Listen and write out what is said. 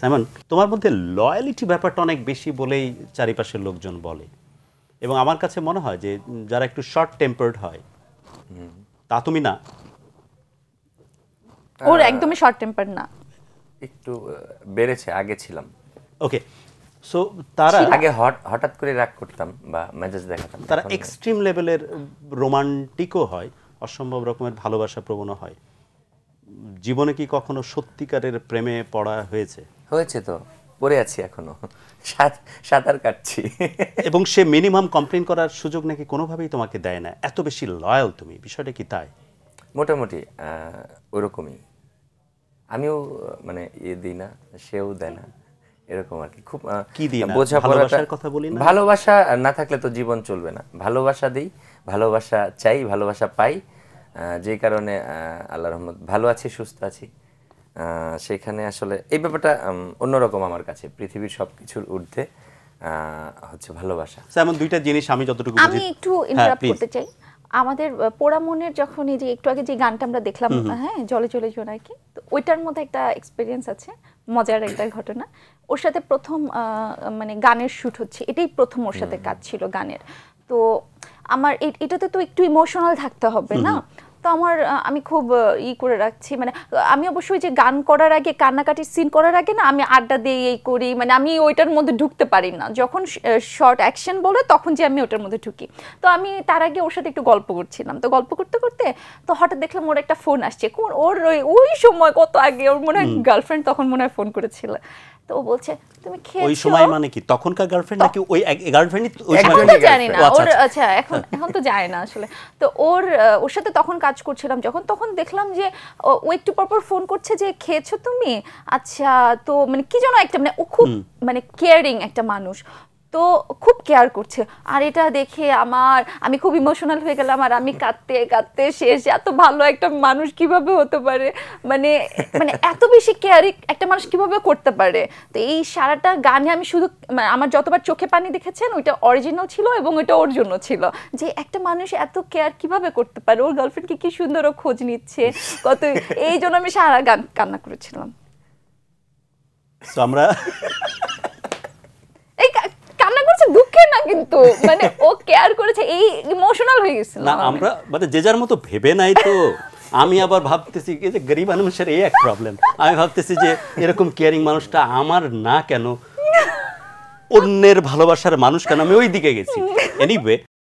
salmon তোমার মধ্যে loyalty ব্যাপারটা অনেক বেশি বলেই চারিপাশের লোকজন বলে এবং আমার কাছে মনে হয় যে যারা একটু শর্ট টেম্পার্ড হয় তা তুমি না ওর একদমই শর্ট টেম্পার্ড না একটু বেড়েছে আগে ছিলাম ওকে সো তারা আগে হঠাৎ করে রাগ করতাম বা মেজাজ দেখাতাম তারা এক্সট্রিম লেভেলের রোমান্টিকও হয় অসম্ভব রকমের ভালোবাসা প্রবণ হয় জীবনে কি কখনো সত্যিকারের প্রেমে পড়া হয়েছে হয়েছে তো পড়ে আছি এখনো সাঁতার কাটছি এবং সে মিনিমাম কমপ্লেন করার সুযোগ নাকি কোনোভাবেই তোমাকে দেয় না এত বেশি লয়াল তুমি বিষয়টা কি তাই মোটামুটি ওরকমই আমিও মানে ইয়ে দিই না সেও দেয় না এরকম আর কি খুব কি দিই বোঝাপড়ার কথা বলি না ভালোবাসা না থাকলে তো জীবন চলবে না ভালোবাসা দিই ভালোবাসা চাই ভালোবাসা পাই যে কারণে আল্লাহ রহমত ভালো আছি সুস্থ আছি সেখানে আসলে এই ব্যাপারটা অন্যরকম আমার কাছে পৃথিবীর সব কিছুর ঊর্ধ্বে হচ্ছে ভালোবাসা এমন দুইটা জিনিস আমি যতটুকু আমি একটু ইন্টারাপ্ট হ্যাঁ, করতে চাই আমাদের পোড়ামনের যখন এই যে একটু আগে যে গানটা আমরা দেখলাম হ্যাঁ জলে জলে জোনাকি তো ওইটার মধ্যে একটা এক্সপিরিয়েন্স আছে মজার একটা ঘটনা ওর সাথে প্রথম মানে গানের শ্যুট হচ্ছে এটাই প্রথম ওর সাথে কাজ ছিল গানের তো আমার এটাতে তো একটু ইমোশনাল থাকতে হবে না তো আমার আমি খুব ই করে রাখছি মানে আমি অবশ্যই যে গান করার আগে কান্নাকাটির সিন করার আগে না আমি আড্ডা দিয়ে এই করি মানে আমি ওইটার মধ্যে ঢুকতে পারি না যখন শর্ট অ্যাকশন বলে তখন যে আমি ওটার মধ্যে ঢুকি তো আমি তার আগে ওর সাথে একটু গল্প করছিলাম তো গল্প করতে করতে তো হঠাৎ দেখলাম ওর একটা ফোন আসছে কোন ওর ওই ওই সময় কত আগে ওর মনে হয় গার্লফ্রেন্ড তখন মনে হয় ফোন করেছিল তো ও বলছে তুমি খেয়েছো ওই সময় মানে কি তখনকার গার্লফ্রেন্ড নাকি ওই গার্লফ্রেন্ডই ওই সময় জানি না আচ্ছা, ওর আচ্ছা।, আচ্ছা এখন এখন তো যায় না আসলে তো ওর ওর সাথে তখন কাজ কাজ করছিলাম যখন তখন দেখলাম যে ও একটু পরপর ফোন করছে যে খেয়েছো তুমি আচ্ছা তো মানে কি যেন একটা মানে ও খুব মানে কেয়ারিং একটা মানুষ তো খুব কেয়ার করছে আর এটা দেখে আমার আমি খুব ইমোশনাল হয়ে গেলাম আর আমি কাঁদতে কাঁদতে শেষ এত ভালো একটা মানুষ কিভাবে হতে পারে মানে মানে এত বেশি কেয়ারি একটা মানুষ কিভাবে করতে পারে তো এই সারাটা গানে আমি শুধু আমার যতবার চোখে পানি দেখেছেন ওইটা অরিজিনাল ছিল এবং ওইটা ওর জন্য ছিল যে একটা মানুষ এত কেয়ার কিভাবে করতে পারে ওর গার্লফ্রেন্ডকে কি সুন্দর ও খোঁজ নিচ্ছে কত এই জন্য আমি সারা গান কান্না করেছিলাম আমরা কিন্তু মানে ও কেয়ার করেছে এই ইমোশনাল হয়ে গেছিল না আমরা মানে যে যার মতো ভেবে নাই তো আমি আবার ভাবতেছি কি যে গরিব মানুষের এই এক প্রবলেম আমি ভাবতেছি যে এরকম কেয়ারিং মানুষটা আমার না কেন অন্যের ভালোবাসার মানুষ কেন আমি ওই দিকে গেছি এনিওয়ে